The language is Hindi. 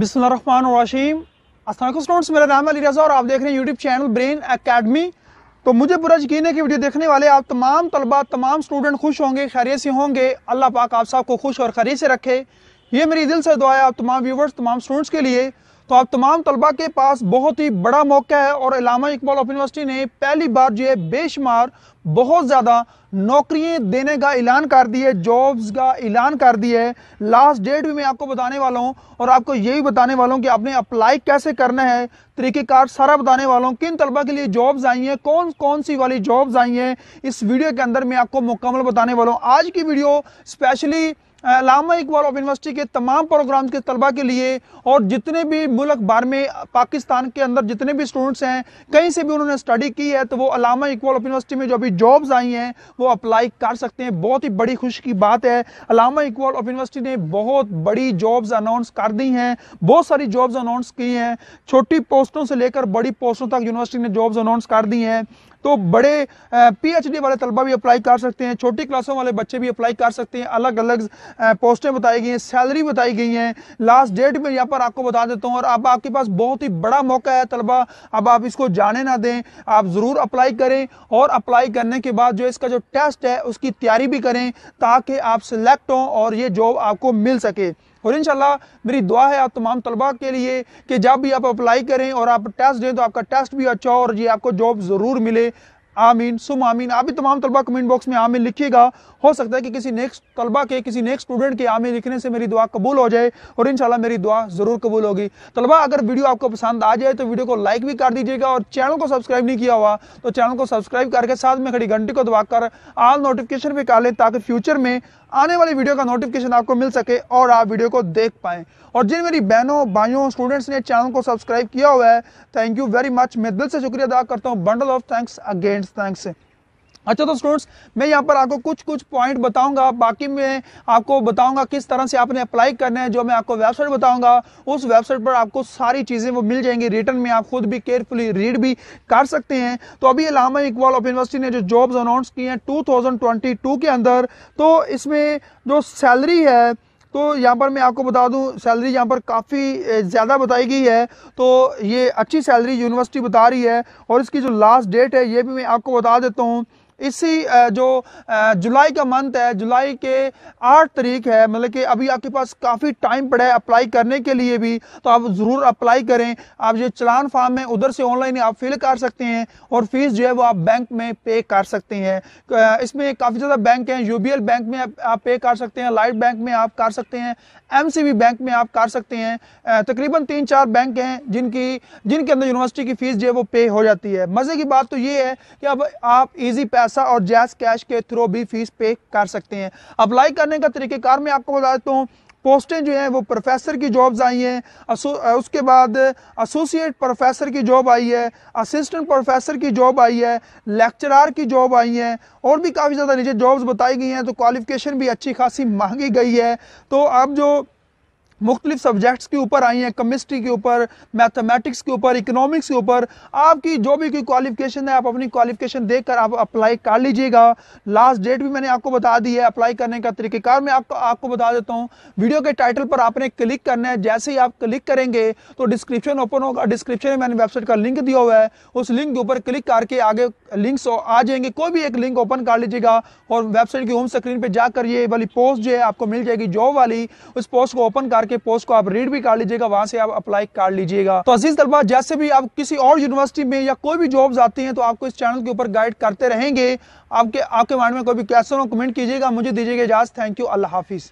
बिस्मिल्लाहिर्रहमानिर्रहीम अस्सलाम स्टूडेंट्स मेरा नाम अली रज़ा और आप देख रहे हैं यूट्यूब चैनल ब्रेन एकेडमी तो मुझे पूरा यकीन है कि वीडियो देखने वाले आप तमाम तलबा तमाम स्टूडेंट खुश होंगे खैरियत से होंगे अल्लाह पाक आप सबको खुश और खैरियत से रखे ये मेरी दिल से दुआ है आप तमाम व्यूवर्स तमाम स्टूडेंट्स के लिए तो आप तमाम तलबा के पास बहुत ही बड़ा मौका है और इलामा इकबाल ऑफ यूनिवर्सिटी ने पहली बार जो है बेशुमार बहुत ज़्यादा नौकरियां देने का ऐलान कर दिए है जॉब्स का ऐलान कर दिए है लास्ट डेट भी मैं आपको बताने वाला हूं और आपको ये भी बताने वाला हूं कि आपने अप्लाई कैसे करना है तरीक़ेकार सारा बताने वाला हूं किन तलबा के लिए जॉब्स आई हैं कौन कौन सी वाली जॉब्स आई हैं इस वीडियो के अंदर मैं आपको मुकम्मल बताने वाला हूँ आज की video specially Allama Iqbal of university के तमाम प्रोग्राम के तलबा के लिए और जितने भी मुल्क भर में पाकिस्तान के अंदर जितने भी स्टूडेंट्स हैं कहीं से भी उन्होंने स्टडी की है तो वो अलामा इकबाल ऑफ यूनिवर्सिटी में जो अभी जॉब्स आई हैं वो अप्लाई कर सकते हैं बहुत ही बड़ी खुशी की बात है अलामा इकबाल ऑफ यूनिवर्सिटी ने बहुत बड़ी जॉब्स अनाउंस कर दी हैं बहुत सारी जॉब्स अनाउंस की हैं छोटी पोस्टों से लेकर बड़ी पोस्टों तक यूनिवर्सिटी ने जॉब्स अनाउंस कर दी हैं तो बड़े पीएचडी वाले तलबा भी अप्लाई कर सकते हैं छोटी क्लासों वाले बच्चे भी अप्लाई कर सकते हैं अलग अलग पोस्टें बताई गई हैं सैलरी बताई गई हैं लास्ट डेट में यहाँ पर आपको बता देता हूँ और अब आपके पास बहुत ही बड़ा मौका है तलबा अब आप इसको जाने ना दें आप ज़रूर अप्लाई करें और अप्लाई करने के बाद जो इसका जो टेस्ट है उसकी तैयारी भी करें ताकि आप सिलेक्ट हों और ये जॉब आपको मिल सके और इन मेरी दुआ है आप तमाम तलबा के लिए कि जब भी आप अप्लाई करें और आप टेस्ट दें तो आपका टेस्ट भी अच्छा हो और ये आपको जॉब ज़रूर मिले आमीन सुम आमीन आप भी तमाम तलबा कमेंट बॉक्स में आमीन लिखिएगा हो सकता है कि किसी नेक्स्ट तलबा के किसी नेक्स्ट स्टूडेंट के आमीन लिखने से मेरी दुआ कबूल हो जाए और इंशाल्लाह मेरी दुआ ज़रूर कबूल होगी तलबा अगर वीडियो आपको पसंद आ जाए तो वीडियो को लाइक भी कर दीजिएगा और चैनल को सब्सक्राइब नहीं किया हुआ तो चैनल को सब्सक्राइब करके साथ में खड़ी घंटी को दबाकर आल नोटिफिकेशन भी कर लें ताकि फ्यूचर में आने वाली वीडियो का नोटिफिकेशन आपको मिल सके और आप वीडियो को देख पाएँ और जिन मेरी बहनों भाइयों स्टूडेंट्स ने चैनल को सब्सक्राइब किया हुआ है थैंक यू वेरी मच मैं दिल से शुक्रिया अदा करता हूँ bundle of thanks again students thanks अच्छा तो स्टूडेंट्स मैं यहाँ पर आपको कुछ कुछ पॉइंट बताऊंगा बाकी मैं आपको बताऊंगा किस तरह से आपने अप्लाई करना है जो मैं आपको वेबसाइट बताऊंगा उस वेबसाइट पर आपको सारी चीज़ें वो मिल जाएंगी रिटर्न में आप खुद भी केयरफुली रीड भी कर सकते हैं तो अभी इलामा इकबाल ऑफ यूनिवर्सिटी ने जो जॉब्स अनाउंस किए हैं टू के अंदर तो इसमें जो सैलरी है तो यहाँ पर मैं आपको बता दूँ सैलरी यहाँ पर काफ़ी ज़्यादा बताई गई है तो ये अच्छी सैलरी यूनिवर्सिटी बता रही है और इसकी जो लास्ट डेट है ये भी मैं आपको बता देता हूँ इसी जो जुलाई का मंथ है जुलाई के आठ तारीख है मतलब कि अभी आपके पास काफ़ी टाइम पड़ा है अप्लाई करने के लिए भी तो आप ज़रूर अप्लाई करें आप जो चलान फॉर्म है उधर से ऑनलाइन आप फिल कर सकते हैं और फीस जो है वो आप बैंक में पे कर सकते हैं इसमें काफ़ी ज़्यादा बैंक हैं यू बैंक में आप पे कर सकते हैं लाइट बैंक में आप कर सकते हैं एम बैंक में आप कर सकते हैं तकरीबन तीन चार बैंक हैं जिनकी जिनके अंदर यूनिवर्सिटी की फ़ीस जो है वो पे हो जाती है मज़े की बात तो ये है कि अब आप ईजी पैस पैसा और जैस कैश के थ्रू भी फीस पे कर सकते हैं अप्लाई करने का तरीक़ेकार मैं आपको बता देता हूँ पोस्टें जो हैं वो प्रोफेसर की जॉब्स आई हैं उसके बाद एसोसिएट प्रोफेसर की जॉब आई है असिस्टेंट प्रोफेसर की जॉब आई है लेक्चरार की जॉब आई है और भी काफ़ी ज़्यादा नीचे जॉब्स बताई गई हैं तो क्वालिफिकेशन भी अच्छी खासी मांगी गई है तो अब जो मुख्तलिफ सब्जेक्ट्स के ऊपर आई हैं केमिस्ट्री के ऊपर मैथमेटिक्स के ऊपर इकोनॉमिक्स के ऊपर आपकी जो भी कोई क्वालिफिकेशन है आप अपनी क्वालिफिकेशन देखकर आप अप्लाई कर लीजिएगा लास्ट डेट भी मैंने आपको बता दी है अप्लाई करने का तरीक़ेकार मैं आपको आपको बता देता हूँ वीडियो के टाइटल पर आपने क्लिक करना है जैसे ही आप क्लिक करेंगे तो डिस्क्रिप्शन ओपन होगा डिस्क्रिप्शन में मैंने वेबसाइट का लिंक दिया हुआ है उस लिंक के ऊपर क्लिक करके आगे लिंक्स आ जाएंगे कोई भी एक लिंक ओपन कर लीजिएगा और वेबसाइट की होम स्क्रीन पर जाकर ये वाली पोस्ट जो है आपको मिल जाएगी जॉब वाली उस पोस्ट को ओपन कर के पोस्ट को आप रीड भी कर लीजिएगा वहां से आप अप्लाई कर लीजिएगा तो अजीज तलबा जैसे भी आप किसी और यूनिवर्सिटी में या कोई भी जॉब आती हैं तो आपको इस चैनल के ऊपर गाइड करते रहेंगे आपके आपके माइंड में कोई भी कैसे हो कमेंट कीजिएगा मुझे दीजिएगा इजाज़ थैंक यू अल्लाह हाफिज़